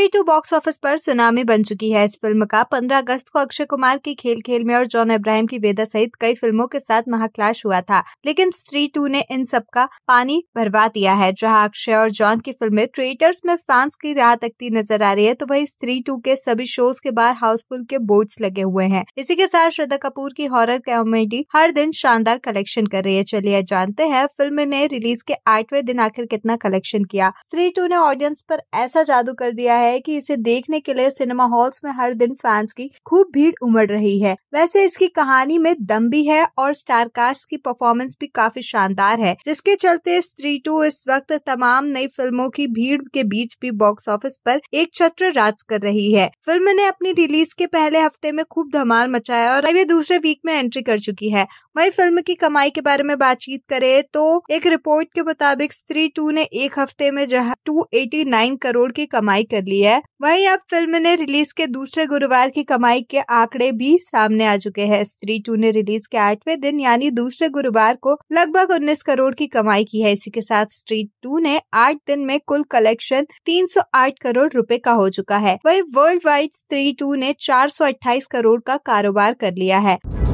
Puri two box office पर tsunami बन चुकी है इस फिल्म का 15 अगस्त को अक्षय कुमार की खेल खेल में और जॉन इब्राहिम की वेदा सहित कई फिल्मों के साथ महाक्लाश हुआ था लेकिन स्त्री टू ने इन सब का पानी भरवा दिया है जहां अक्षय और जॉन की फिल्में थ्रिएटर्स में फैंस की राह तकती नजर आ रही है तो वही स्त्री टू के सभी शोज के बाहर हाउसफुल के बोर्ड लगे हुए हैं इसी के साथ श्रद्धा कपूर की हॉरर कॉमेडी हर दिन शानदार कलेक्शन कर रही है चलिए जानते हैं फिल्म ने रिलीज के आठवें दिन आखिर कितना कलेक्शन किया स्त्री टू ने ऑडियंस पर ऐसा जादू कर दिया है है कि इसे देखने के लिए सिनेमा हॉल्स में हर दिन फैंस की खूब भीड़ उमड़ रही है वैसे इसकी कहानी में दम भी है और स्टार कास्ट की परफॉर्मेंस भी काफी शानदार है जिसके चलते स्त्री टू इस वक्त तमाम नई फिल्मों की भीड़ के बीच भी बॉक्स ऑफिस पर एक छत्र राज कर रही है फिल्म ने अपनी रिलीज के पहले हफ्ते में खूब धमाल मचाया और अब ये दूसरे वीक में एंट्री कर चुकी है वही फिल्म की कमाई के बारे में बातचीत करे तो एक रिपोर्ट के मुताबिक स्त्री टू ने एक हफ्ते में जहाँ टू करोड़ की कमाई कर ली हुई है वहीं अब फिल्म ने रिलीज के दूसरे गुरुवार की कमाई के आंकड़े भी सामने आ चुके हैं स्त्री टू ने रिलीज के आठवें दिन यानी दूसरे गुरुवार को लगभग उन्नीस करोड़ की कमाई की है इसी के साथ स्त्री टू ने आठ दिन में कुल कलेक्शन तीन करोड़ रूपए का हो चुका है वही वर्ल्ड वाइड स्त्री टू ने चार करोड़ का कारोबार कर लिया है